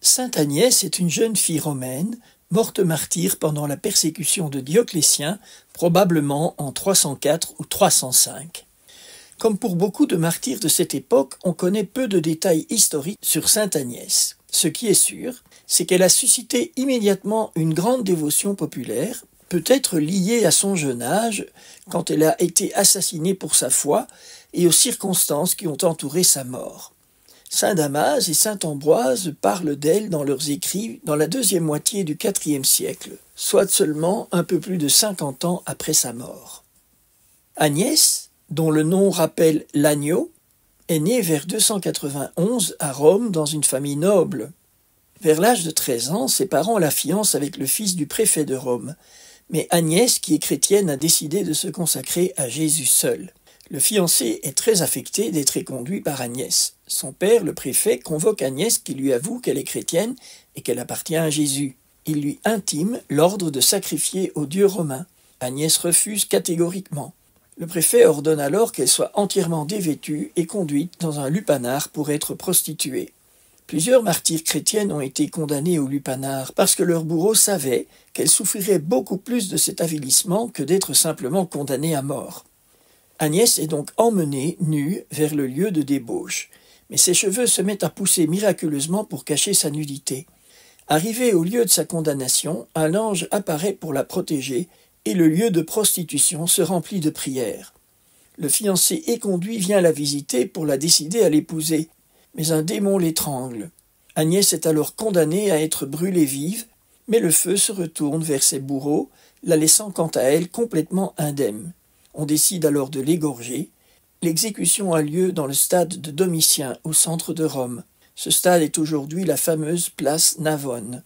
Sainte Agnès est une jeune fille romaine, morte martyre pendant la persécution de Dioclétien, probablement en 304 ou 305. Comme pour beaucoup de martyrs de cette époque, on connaît peu de détails historiques sur Sainte Agnès. Ce qui est sûr, c'est qu'elle a suscité immédiatement une grande dévotion populaire, peut-être liée à son jeune âge, quand elle a été assassinée pour sa foi, et aux circonstances qui ont entouré sa mort. Saint Damas et saint Ambroise parlent d'elle dans leurs écrits dans la deuxième moitié du IVe siècle, soit seulement un peu plus de cinquante ans après sa mort. Agnès, dont le nom rappelle l'agneau, est née vers 291 à Rome dans une famille noble. Vers l'âge de 13 ans, ses parents la fiancent avec le fils du préfet de Rome, mais Agnès, qui est chrétienne, a décidé de se consacrer à Jésus seul. Le fiancé est très affecté d'être éconduit par Agnès. Son père, le préfet, convoque Agnès qui lui avoue qu'elle est chrétienne et qu'elle appartient à Jésus. Il lui intime l'ordre de sacrifier au dieu romain. Agnès refuse catégoriquement. Le préfet ordonne alors qu'elle soit entièrement dévêtue et conduite dans un lupanar pour être prostituée. Plusieurs martyrs chrétiennes ont été condamnées au lupanar parce que leur bourreau savait qu'elles souffriraient beaucoup plus de cet avilissement que d'être simplement condamnées à mort. Agnès est donc emmenée, nue, vers le lieu de débauche, mais ses cheveux se mettent à pousser miraculeusement pour cacher sa nudité. Arrivée au lieu de sa condamnation, un ange apparaît pour la protéger, et le lieu de prostitution se remplit de prières. Le fiancé éconduit vient la visiter pour la décider à l'épouser, mais un démon l'étrangle. Agnès est alors condamnée à être brûlée vive, mais le feu se retourne vers ses bourreaux, la laissant quant à elle complètement indemne. On décide alors de l'égorger. L'exécution a lieu dans le stade de Domitien, au centre de Rome. Ce stade est aujourd'hui la fameuse place Navone.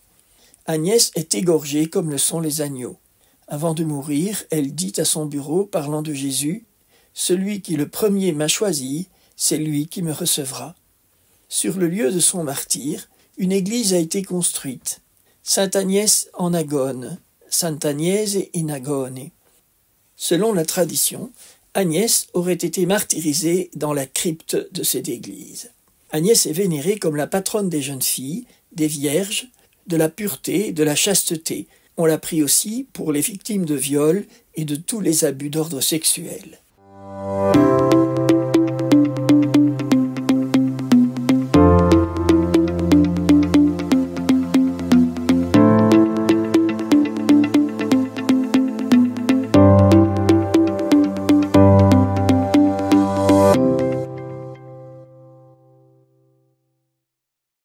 Agnès est égorgée comme le sont les agneaux. Avant de mourir, elle dit à son bureau, parlant de Jésus Celui qui le premier m'a choisi, c'est lui qui me recevra. Sur le lieu de son martyr, une église a été construite. Sainte Agnès en Agone, Agnès in Agone. Selon la tradition, Agnès aurait été martyrisée dans la crypte de cette église. Agnès est vénérée comme la patronne des jeunes filles, des vierges, de la pureté, de la chasteté. On la prie aussi pour les victimes de viols et de tous les abus d'ordre sexuel.